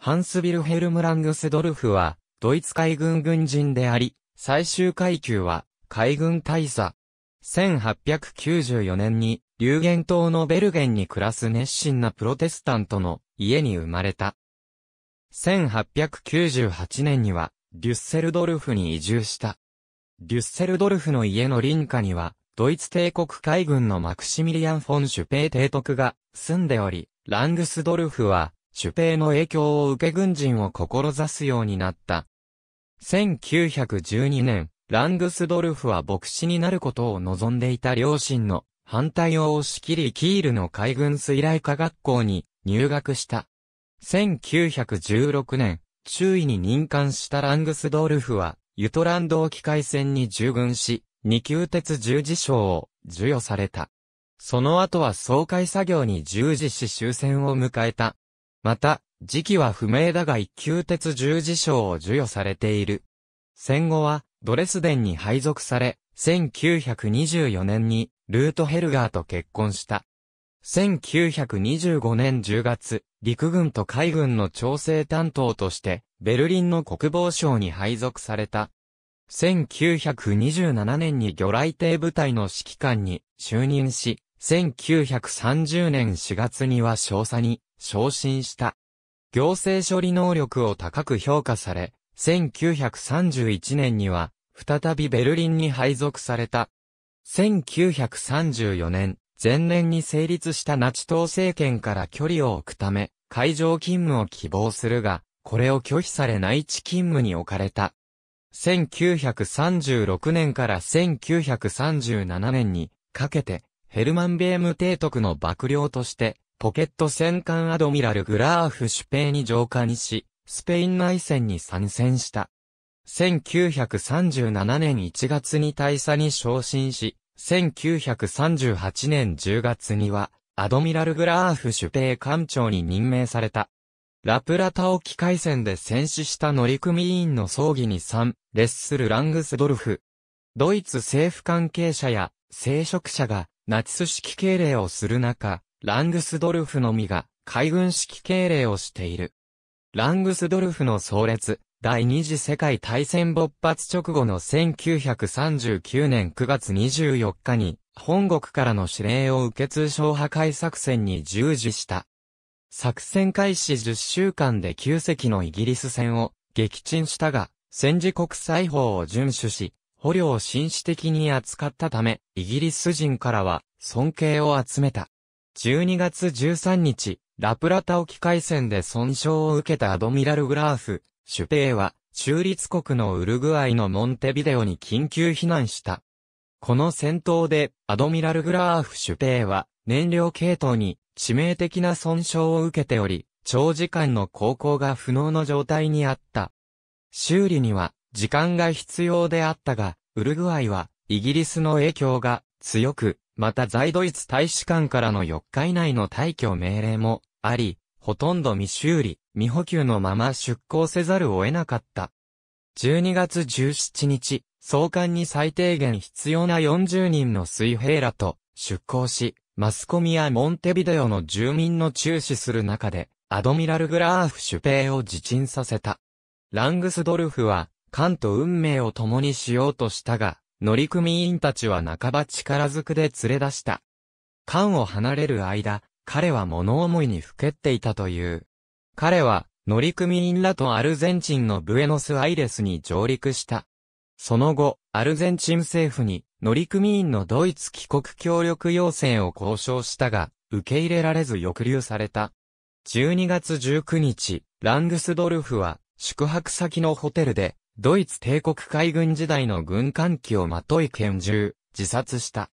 ハンス・ビルヘルム・ラングスドルフは、ドイツ海軍軍人であり、最終階級は、海軍大佐。1894年に、流言島のベルゲンに暮らす熱心なプロテスタントの家に生まれた。1898年には、デュッセルドルフに移住した。デュッセルドルフの家の林家には、ドイツ帝国海軍のマクシミリアン・フォン・シュペー提督が住んでおり、ラングスドルフは主兵の影響を受け軍人を志すようになった。1912年、ラングスドルフは牧師になることを望んでいた両親の反対を押し切りキールの海軍水雷科学校に入学した。1916年、中尉に任官したラングスドルフは、ユトランド沖海戦に従軍し、二級鉄十字章を授与された。その後は総会作業に従事し終戦を迎えた。また、時期は不明だが一級鉄十字章を授与されている。戦後は、ドレスデンに配属され、1924年に、ルートヘルガーと結婚した。1925年10月、陸軍と海軍の調整担当として、ベルリンの国防省に配属された。1927年に魚雷艇部隊の指揮官に就任し、1930年4月には少佐に昇進した。行政処理能力を高く評価され、1931年には、再びベルリンに配属された。1934年、前年に成立したナチ党政権から距離を置くため、会場勤務を希望するが、これを拒否され内地勤務に置かれた。1936年から1937年にかけて、ヘルマン・ベーム提督の幕僚として、ポケット戦艦アドミラル・グラーフ・シュペイに浄化にし、スペイン内戦に参戦した。1937年1月に大佐に昇進し、1938年10月には、アドミラル・グラーフ・シュペイ艦長に任命された。ラプラタ沖海戦で戦死した乗組員の葬儀に参列するラングスドルフ。ドイツ政府関係者や聖職者がナチス式敬礼をする中、ラングスドルフのみが海軍式敬礼をしている。ラングスドルフの創列、第二次世界大戦勃発直後の1939年9月24日に、本国からの指令を受け通商破壊作戦に従事した。作戦開始10週間で9隻のイギリス戦を撃沈したが、戦時国際法を遵守し、捕虜を紳士的に扱ったため、イギリス人からは尊敬を集めた。12月13日、ラプラタ沖海戦で損傷を受けたアドミラル・グラーフ、主帝は、中立国のウルグアイのモンテビデオに緊急避難した。この戦闘で、アドミラル・グラーフ主帝は、燃料系統に致命的な損傷を受けており、長時間の航行が不能の状態にあった。修理には、時間が必要であったが、ウルグアイは、イギリスの影響が強く、また在ドイツ大使館からの4日以内の退去命令もあり、ほとんど未修理、未補給のまま出港せざるを得なかった。12月17日、総管に最低限必要な40人の水兵らと出港し、マスコミやモンテビデオの住民の注視する中で、アドミラル・グラーフ・シュペイを自沈させた。ラングスドルフは、関と運命を共にしようとしたが、乗組員たちは半ば力ずくで連れ出した。艦を離れる間、彼は物思いにふけっていたという。彼は、乗組員らとアルゼンチンのブエノスアイレスに上陸した。その後、アルゼンチン政府に乗組員のドイツ帰国協力要請を交渉したが、受け入れられず抑留された。12月19日、ラングスドルフは宿泊先のホテルでドイツ帝国海軍時代の軍艦機をまとい拳銃、自殺した。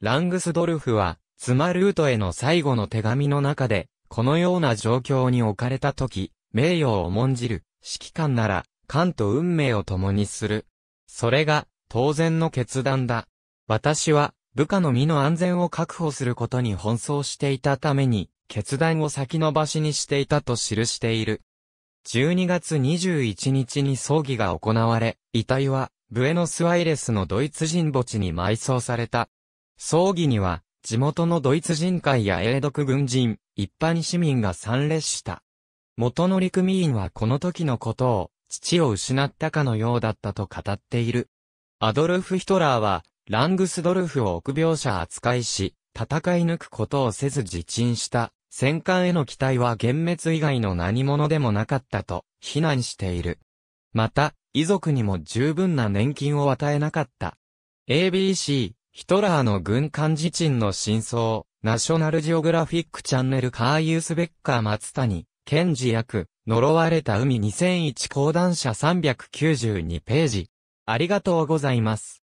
ラングスドルフは、妻ルートへの最後の手紙の中で、このような状況に置かれた時、名誉を重んじる、指揮官なら、官と運命を共にする。それが、当然の決断だ。私は、部下の身の安全を確保することに奔走していたために、決断を先延ばしにしていたと記している。12月21日に葬儀が行われ、遺体は、ブエノスアイレスのドイツ人墓地に埋葬された。葬儀には、地元のドイツ人会や英独軍人、一般市民が参列した。元の陸民はこの時のことを、父を失ったかのようだったと語っている。アドルフ・ヒトラーは、ラングスドルフを臆病者扱いし、戦い抜くことをせず自陳した戦艦への期待は幻滅以外の何者でもなかったと、非難している。また、遺族にも十分な年金を与えなかった。ABC、ヒトラーの軍艦自沈の真相、ナショナルジオグラフィックチャンネルカーユースベッカー松谷、賢治役、呪われた海2001講談社392ページ。ありがとうございます。